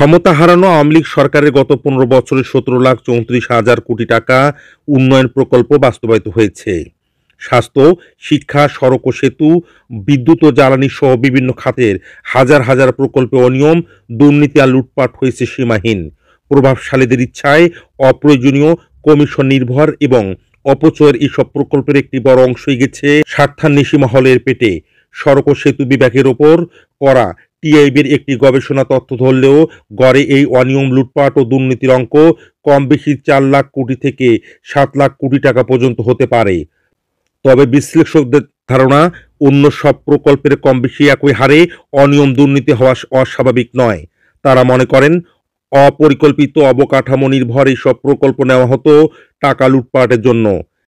ক্ষমতা হারানো আওয়ামী লীগ সরকারের গত পনেরো বছরে সতেরো লাখ চৌত্রিশ হাজার কোটি টাকা উন্নয়ন প্রকল্প বাস্তবায়িত হয়েছে স্বাস্থ্য শিক্ষা সড়ক ও সেতু বিদ্যুৎ ও জ্বালানি সহ বিভিন্ন খাতের হাজার হাজার প্রকল্পে অনিয়ম দুর্নীতি আর লুটপাট হয়েছে সীমাহীন প্রভাবশালীদের ইচ্ছায় অপ্রয়োজনীয় কমিশন নির্ভর এবং অপচয়ের এসব প্রকল্পের একটি বড় অংশই গেছে স্বার্থান্বেষী মহলের পেটে সড়ক ও সেতু বিভাগের ওপর করা টিআইবির একটি গবেষণা তথ্য ধরলেও গড়ে এই অনিয়ম লুটপাট ও দুর্নীতির অঙ্ক কম বেশি চার লাখ কোটি থেকে সাত লাখ কোটি টাকা পর্যন্ত হতে পারে তবে বিশ্লেষকদের ধারণা অন্য সব প্রকল্পের কম বেশি একই হারে অনিয়ম দুর্নীতি হওয়া অস্বাভাবিক নয় তারা মনে করেন অপরিকল্পিত অবকাঠামো নির্ভর এইসব প্রকল্প নেওয়া হতো টাকা লুটপাটের জন্য